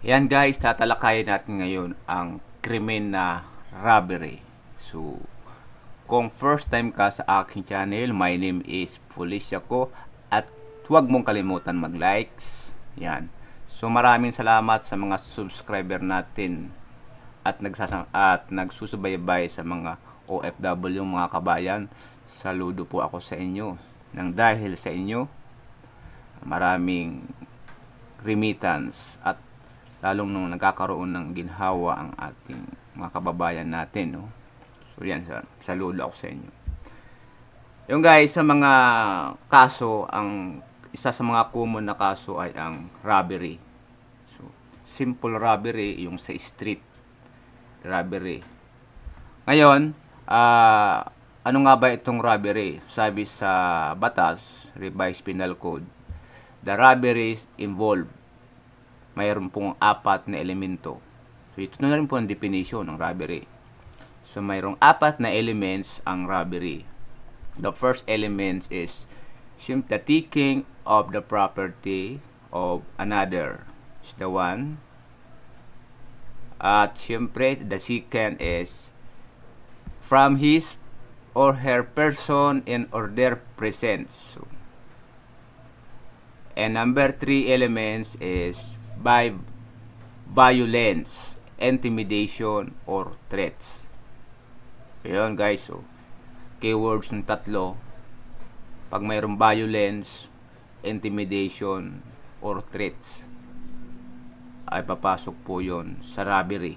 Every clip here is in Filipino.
Yan guys, tatalakayin natin ngayon ang krimen na robbery. So, kung first time ka sa aking channel, my name is Felicia ko at huwag mong kalimutan mag-likes. Yan. So, maraming salamat sa mga subscriber natin at, nagsasang, at nagsusubaybay sa mga OFW mga kabayan. Saludo po ako sa inyo. Nang dahil sa inyo, maraming remittance at lalong nung nagkakaroon ng ginhawa ang ating mga kababayan natin no so yan sa saludo ako sa inyo yung guys sa mga kaso ang isa sa mga common na kaso ay ang robbery so simple robbery yung sa street robbery ngayon uh, ano nga ba itong robbery sabi sa batas revised penal code the robbery involved mayroon pong apat na elemento. So, ito na rin po ang definition ng robbery. So, mayroong apat na elements ang robbery. The first element is the taking of the property of another. Is the one. At syempre, the second is from his or her person in order presence. So, and number three elements is by violence, intimidation, or threats. Ayan guys, so, oh. keywords ng tatlo. Pag mayroong violence, intimidation, or threats, ay papasok po yon sa robbery.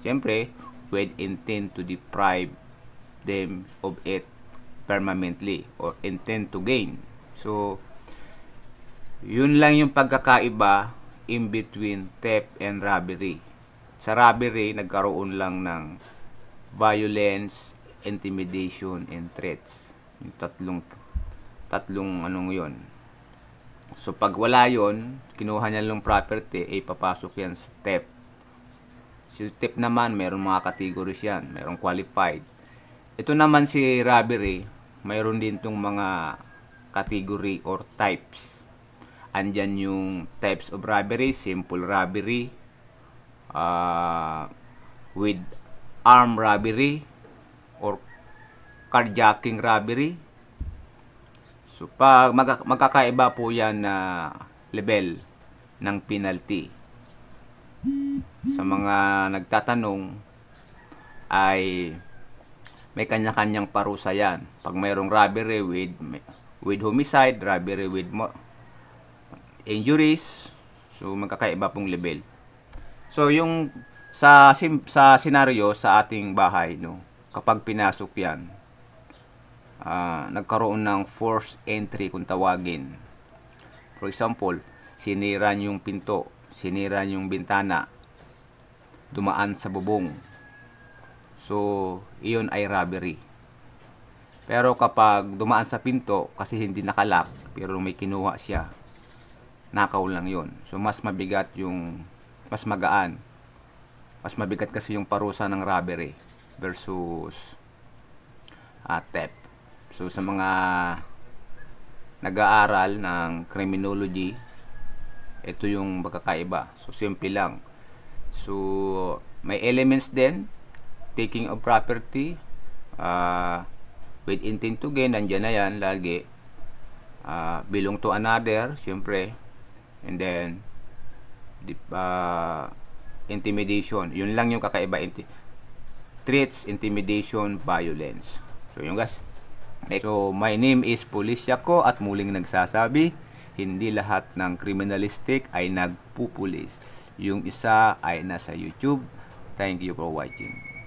Siyempre, with intent to deprive them of it permanently or intent to gain. So, yun lang yung pagkakaiba in between theft and robbery. Sa robbery, nagkaroon lang ng violence, intimidation, and threats. Yung tatlong, tatlong anong yon. So, pag wala yon, kinuha niya lang property, ay eh, papasok yan sa theft. Si theft naman, mayroon mga categories yan. Mayroon qualified. Ito naman si robbery, mayroon din tong mga category or types andyan yung types of robbery, simple robbery, uh, with armed robbery, or carjacking robbery. So, pag magka magkakaiba po yan na uh, level ng penalty. Sa mga nagtatanong, ay may kanya-kanyang parusa yan. Pag mayroong robbery with, with homicide, robbery with injuries. So magkakaiba pong level. So yung sa sim, sa scenario sa ating bahay no, kapag pinasok 'yan, uh, nagkaroon ng force entry kung tawagin. For example, siniran yung pinto, siniran yung bintana, dumaan sa bubong. So, iyon ay robbery. Pero kapag dumaan sa pinto kasi hindi nakalak, pero may kinuha siya, nakaw lang yon So, mas mabigat yung, mas magaan. Mas mabigat kasi yung parusa ng robbery versus uh, theft. So, sa mga nag-aaral ng criminology, ito yung magkakaiba. So, simple lang. So, may elements din, taking of property, uh, with intent to gain, nandiyan na yan lagi. Uh, belong to another, siyempre, and then uh, intimidation yun lang yung kakaiba inti threats intimidation violence so yun guys so my name is Police Yako at muling nagsasabi hindi lahat ng criminalistic ay nagpupulis yung isa ay nasa YouTube thank you for watching